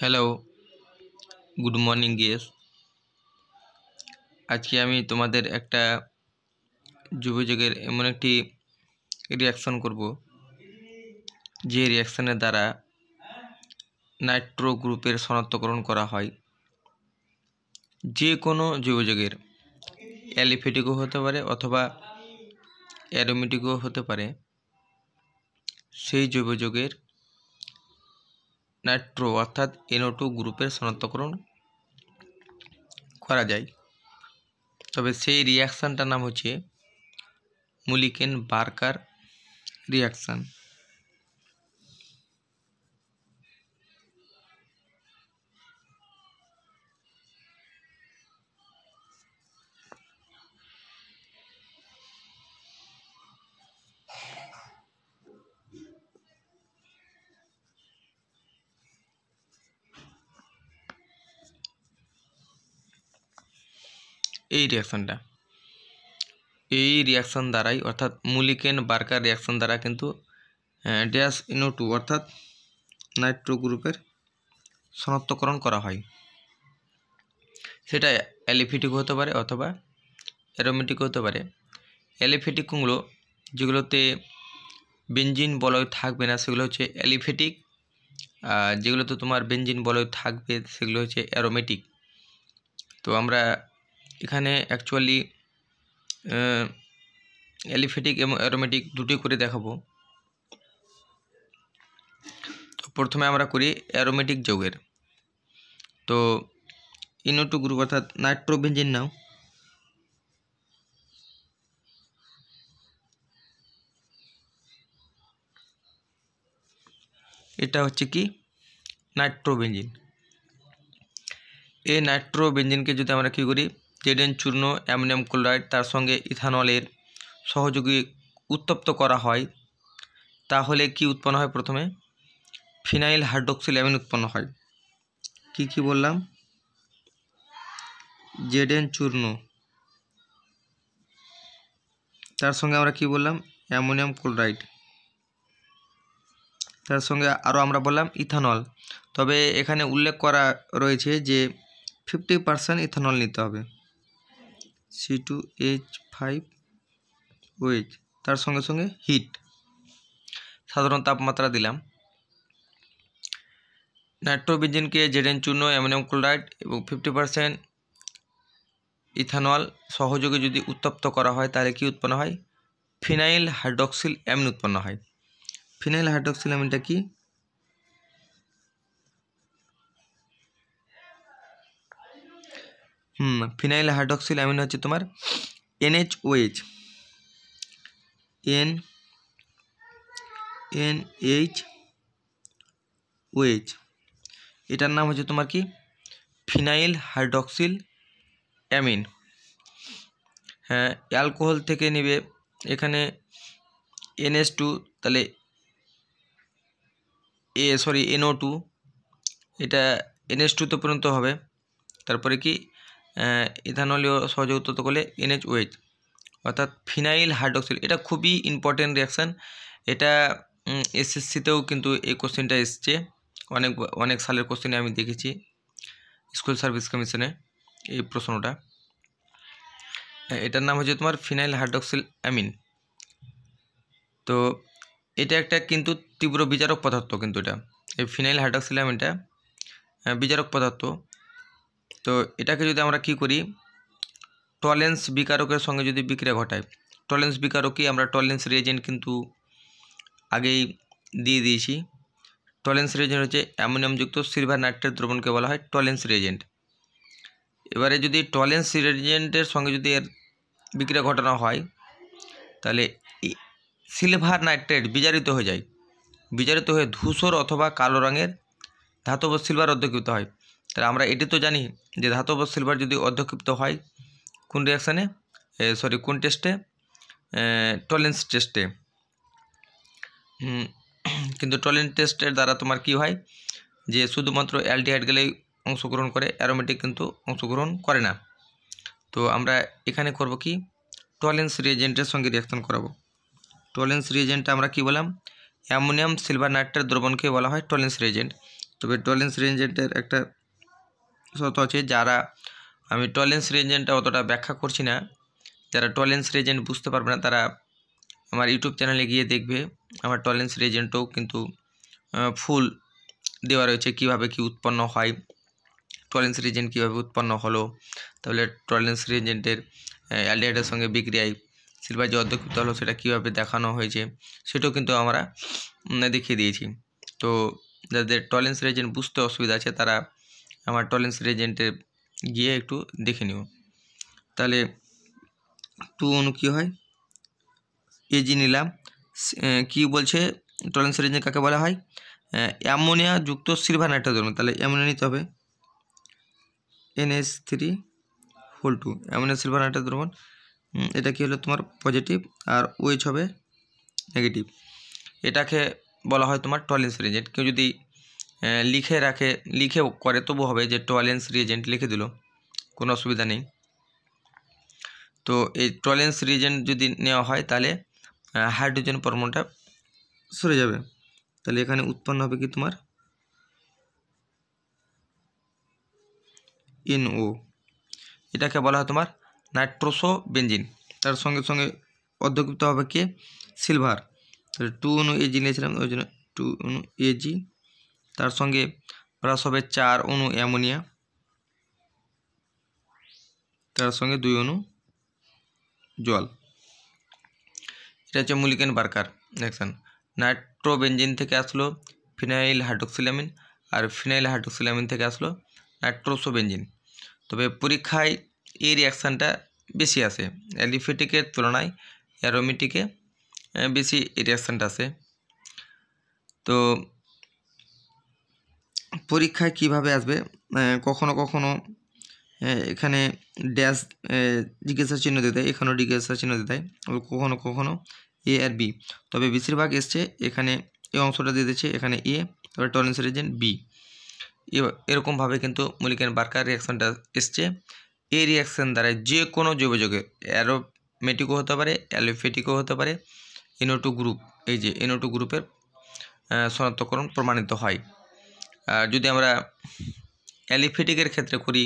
hello good morning guess আজকে আমি তোমাদের একটা যুবযোগের এমন একটি রিয়াকশন করব যে রিয়াকশনের দ্বারা নাইট্রো গ্রুপের শনাক্তকরণ করা হয় যে কোনো যুবযোগের অ্যালিফেটিকও হতে পারে অথবা অ্যারোমেটিকও হতে পারে সেই জৈবযোগের নাইট্রো অর্থাৎ এনও টু গ্রুপের শনাক্তকরণ করা যায় তবে সেই রিয়াকশানটার নাম হচ্ছে মুলিকেন বার্কার রিয়াকশান এই রিয়াকশানটা এই রিয়াকশান দ্বারাই অর্থাৎ মুলিকেন বার্কার রিয়াকশান দ্বারা কিন্তু ড্যাশ ইনো টু অর্থাৎ নাইট্রো গ্রুপের শনাক্তকরণ করা হয় সেটা অ্যালিফেটিক হতে পারে অথবা অ্যারোমেটিক হতে পারে অ্যালিফেটিকগুলো যেগুলোতে বেঞ্জিন বলয় থাকবে না সেগুলো হচ্ছে অ্যালিফেটিক যেগুলোতে তোমার বেঞ্জিন বলয় থাকবে সেগুলো হচ্ছে অ্যারোমেটিক তো আমরা এখানে অ্যাকচুয়ালি অ্যালিফেটিক এবং অ্যারোমেটিক দুটি করে দেখাবো তো প্রথমে আমরা করি অ্যারোমেটিক যৌগের তো ইনো টু গ্রুপ অর্থাৎ নাইট্রোবেঞ্জিন নাও এটা হচ্ছে কি নাইট্রোবেঞ্জিন এই নাইট্রোবেঞ্জিনকে যদি আমরা কী করি জেডেন চূর্ণ অ্যামোনিয়াম ক্লোরাইড তার সঙ্গে ইথানলের সহযোগী উত্তপ্ত করা হয় তাহলে কি উৎপন্ন হয় প্রথমে ফিনাইল হাইড্রোক্সিল অ্যামিন উৎপন্ন হয় কি কি বললাম জেডেন চূর্ণ তার সঙ্গে আমরা কি বললাম অ্যামোনিয়াম ক্লোরাইড তার সঙ্গে আরও আমরা বললাম ইথানল তবে এখানে উল্লেখ করা রয়েছে যে ফিফটি পার্সেন্ট ইথানল নিতে হবে C two H five OH তার সঙ্গে সঙ্গে হিট সাধারণ তাপমাত্রা দিলাম নাইট্রোবেনজিনকে জেডেন চূর্ণ অ্যামোনিয়াম ক্লোরাইড এবং ফিফটি পারসেন্ট ইথানল সহযোগে যদি উত্তপ্ত করা হয় তাহলে কি উৎপন্ন হয় ফিনাইল হাইড্রক্সিল অ্যামিন উৎপন্ন হয় ফিনাইল হাইড্রক্সিল অ্যামিনটা কী হুম ফিনাইল হাইড্রক্সিল অ্যামিন হচ্ছে তোমার এনএইচওএইচ এন এনএইচ ওএইচ এটার নাম হচ্ছে তোমার কি ফিনাইল হাইড্রক্সিল অ্যামিন হ্যাঁ অ্যালকোহল থেকে নেবে এখানে এনএস টু তাহলে এ সরি এনও টু এটা এনএস টুতে পর্যন্ত হবে তারপরে কি ইথানলীয় সহযোগ উত্তপ্ত করলে এনএচ ওয়েজ অর্থাৎ ফিনাইল হাইড্রক্সিল এটা খুবই ইম্পর্টেন্ট রিয়াকশান এটা এসএসসিতেও কিন্তু এই কোশ্চেনটা এসছে অনেক অনেক সালের কোশ্চেনে আমি দেখেছি স্কুল সার্ভিস কমিশনে এই প্রশ্নটা এটার নাম হচ্ছে তোমার ফিনাইল হাইড্রক্সিল অ্যামিন তো এটা একটা কিন্তু তীব্র বিচারক পদার্থ কিন্তু এটা এই ফিনাইল হাইড্রক্সিল অ্যামিনটা বিচারক পদার্থ তো এটাকে যদি আমরা কি করি টলেন্স বিকারকের সঙ্গে যদি বিক্রিয়া ঘটাই টলেন্স বিকারকই আমরা টলেন্স রিয়েজেন্ট কিন্তু আগেই দিয়ে দিয়েছি টলেন্স রিয়েজেন্ট হচ্ছে অ্যামোনিয়ামযুক্ত সিলভার নাইট্রেট দ্রবণকে বলা হয় টলেন্স রিয়েজেন্ট এবারে যদি টলেন্স রেজেন্টের সঙ্গে যদি এর বিক্রিয়া ঘটানো হয় তাহলে সিলভার নাইট্রেট বিজারিত হয়ে যায় বিজারিত হয়ে ধূসর অথবা কালো রঙের ধাতব সিলভার অধ্যক্ষিত হয় তাহলে আমরা এটি তো জানি যে ধাতব সিলভার যদি অধ্যক্ষিপ্ত হয় কোন রিয়াকশানে সরি কোন টেস্টে টলেন্স টেস্টে কিন্তু টলেন্স টেস্টের দ্বারা তোমার কি হয় যে শুধুমাত্র অ্যালডিহাইড গেলেই অংশগ্রহণ করে অ্যারোমেটিক কিন্তু অংশগ্রহণ করে না তো আমরা এখানে করব কি টলেন্স রিয়েজেন্টের সঙ্গে রিয়াকশন করাবো টলেন্স রিয়েজেন্টটা আমরা কি বললাম অ্যামোনিয়াম সিলভার নাইট্রেট দ্রবণকে বলা হয় টলেন্স রিয়েজেন্ট তবে টলেন্স রিয়েজেন্টের একটা শত আছে যারা আমি টলেন্স রেজেন্টটা অতটা ব্যাখ্যা করছি না যারা টলেন্স রেজেন্ট বুঝতে পারবে না তারা আমার ইউটিউব চ্যানেলে গিয়ে দেখবে আমার টলেন্স রেজেন্টও কিন্তু ফুল দেওয়া রয়েছে কিভাবে কি উৎপন্ন হয় টলেন্স রেজেন্ট কীভাবে উৎপন্ন হলো তাহলে টলেন্স রেজেন্টের অ্যালডিহাইডের সঙ্গে বিক্রিয়ায় শিল্পায় যে অধ্যক্ষিত হলো সেটা কীভাবে দেখানো হয়েছে সেটাও কিন্তু আমরা দেখিয়ে দিয়েছি তো যাদের টলেন্স রেজেন্ট বুঝতে অসুবিধা আছে তারা আমার টলেন্স রেজেন্টে গিয়ে একটু দেখে নিও তাহলে টু অনু কী হয় এজি নিলাম কি বলছে টলেন্স রেজেন্ট কাকে বলা হয় অ্যামোনিয়া যুক্ত সিলভার নাইট্রোজেন তাহলে অ্যামোনিয়া নিতে হবে NS three whole two ammonia silver nitrogen এটা কি হলো তোমার পজিটিভ আর ওয়েচ হবে নেগেটিভ এটাকে বলা হয় তোমার টলেন্স রেজেন্ট কেউ যদি লিখে রাখে লিখে করে তবু হবে যে টয়লেন্স রিজেন্ট লিখে দিল কোনো অসুবিধা নেই তো এই টয়লেন্স রিজেন্ট যদি নেওয়া হয় তাহলে হাইড্রোজেন পরমাণুটা সরে যাবে তাহলে এখানে উৎপন্ন হবে কি তোমার এনও এটাকে বলা হয় তোমার নাইট্রোসো বেঞ্জিন তার সঙ্গে সঙ্গে অধ্যক্ষিপ্ত হবে কে সিলভার তাহলে টু অনু এজি নিয়েছিলাম ওই জন্য টু অনু এজি তার সঙ্গে প্লাস হবে চার অণু অ্যামোনিয়া তার সঙ্গে দুই অণু জল এটা হচ্ছে মুলিকেন বার্কার দেখছেন নাইট্রোবেঞ্জিন থেকে আসলো ফিনাইল হাইড্রোক্সিলামিন আর ফিনাইল হাইড্রোক্সিলামিন থেকে আসলো নাইট্রোসোবেঞ্জিন তবে পরীক্ষায় এই রিয়াকশানটা বেশি আসে অ্যালিফেটিকের তুলনায় অ্যারোমেটিকে বেশি এই রিয়াকশানটা আসে তো পরীক্ষায় কিভাবে আসবে কখনো কখনো এখানে ড্যাশ জিজ্ঞাসা চিহ্ন দিতে দেয় এখানেও জিজ্ঞাসা চিহ্ন দিতে দেয় কখনো কখনো এ আর বি তবে বেশিরভাগ এসছে এখানে এ অংশটা দিয়ে দিচ্ছে এখানে এ তবে টলেন্স রেজেন্ট বি এরকমভাবে কিন্তু মলিকেন বার্কার রিয়াকশানটা এসছে এই রিয়াকশান দ্বারা যে কোনো যোগাযোগে অ্যারোমেটিকও হতে পারে অ্যালোফেটিকও হতে পারে এনোটু গ্রুপ এই যে এনোটু গ্রুপের শনাক্তকরণ প্রমাণিত হয় আর যদি আমরা অ্যালিফেটিকের ক্ষেত্রে করি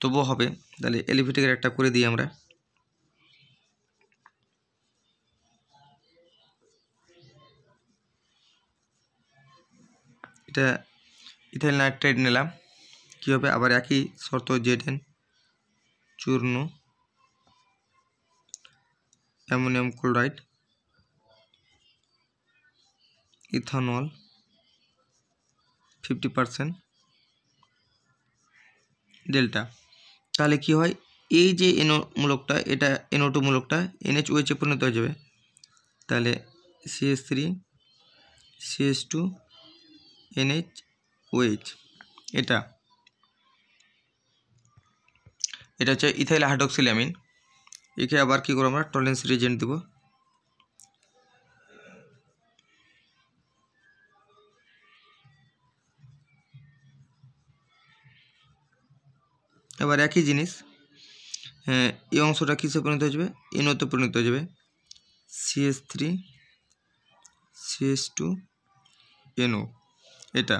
তবুও হবে তাহলে অ্যালিফেটিকের একটা করে দিই আমরা এটা ইথাইল নাইট্রেট নিলাম কী হবে আবার একই শর্ত জেটেন চূর্ণ ammonium chloride ethanol fifty percent delta তাহলে কি হয় এই যে এনো মূলকটা এটা এনও টু মূলকটা এনএচ ওয়েচে পরিণত হয়ে যাবে তাহলে CS three CS two NH OH এটা এটা হচ্ছে ইথাইল হাইড্রক্সিল অ্যামিন একে আবার কী করবো আমরা টলেন্স রিজেন্ট দেবো এবার একই জিনিস হ্যাঁ, এই অংশটা কিসে পরিণত হয়ে যাবে এনোতে পরিণত হয়ে যাবে CS three CS two NO এটা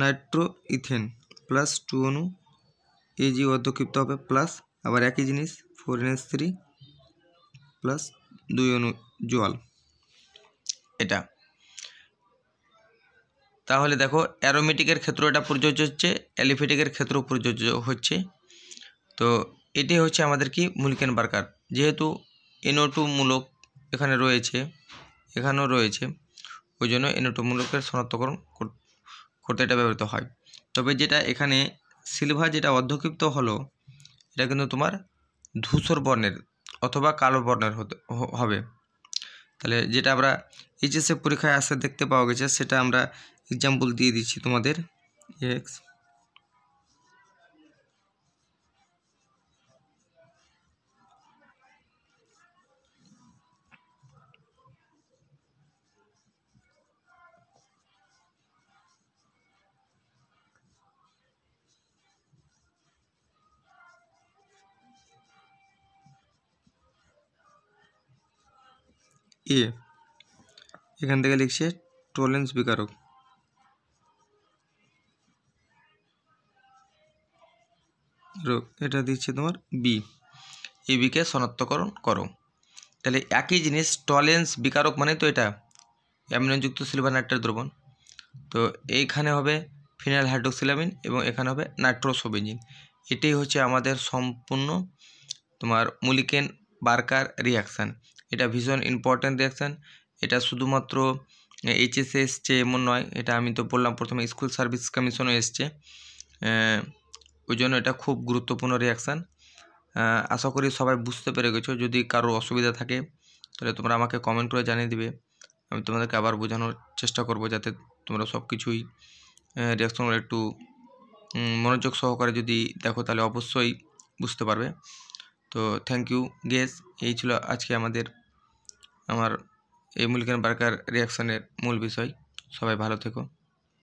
নাইট্রো ইথেন প্লাস টু অনু এ জি অর্ধক্ষিপ্ত হবে প্লাস আবার একই জিনিস four N S three plus দুই অনু জল এটা তাহলে দেখো অ্যারোমেটিকের ক্ষেত্র এটা প্রযোজ্য হচ্ছে অ্যালিফেটিকের ক্ষেত্র প্রযোজ্য হচ্ছে তো এটি হচ্ছে আমাদের কি মুলকেন বার্কার যেহেতু এনোটু মূলক এখানে রয়েছে এখানেও রয়েছে ওই জন্য এনোটু মূলকের শনাক্তকরণ করতে এটা ব্যবহৃত হয় তবে যেটা এখানে সিলভার যেটা অধ্যক্ষিপ্ত হলো এটা কিন্তু তোমার ধূসর বর্ণের অথবা কালো বর্ণের হতে হবে তাহলে যেটা আমরা এইচএসএ পরীক্ষায় আসতে দেখতে পাওয়া গেছে সেটা আমরা এক্সাম্পল দিয়ে দিয়েছি তোমাদের এক্স ই এখান থেকে লিখছে টোলেন্স বিকারক রোগ এটা দিচ্ছে তোমার বি এ বিকে শনাক্তকরণ করো তাহলে একই জিনিস টলেন্স বিকারক মানে তো এটা অ্যামিনযুক্ত সিলভার নাইট্রেট দ্রবণ তো এইখানে হবে ফিনাইল হাইড্রোক্সিলামিন এবং এখানে হবে নাইট্রোসোবেজিন এটাই হচ্ছে আমাদের সম্পূর্ণ তোমার মুলিকেন বার্কার রিয়াকশান এটা ভীষণ ইম্পর্ট্যান্ট রিয়াকশান এটা শুধুমাত্র এইচএসএ এসছে এমন নয় এটা আমি তো বললাম প্রথমে স্কুল সার্ভিস কমিশনও এসছে ওই জন্য এটা খুব গুরুত্বপূর্ণ রিয়াকশান আশা করি সবাই বুঝতে পেরে গেছো যদি কারো অসুবিধা থাকে তাহলে তোমরা আমাকে কমেন্ট করে জানিয়ে দিবে আমি তোমাদেরকে আবার বোঝানোর চেষ্টা করব যাতে তোমরা সব কিছুই রিয়াকশানগুলো একটু মনোযোগ সহকারে যদি দেখো তাহলে অবশ্যই বুঝতে পারবে তো থ্যাংক ইউ গেস এই ছিল আজকে আমাদের আমার এই মুলকেন বার্কার রিয়াকশানের মূল বিষয় সবাই ভালো থেকো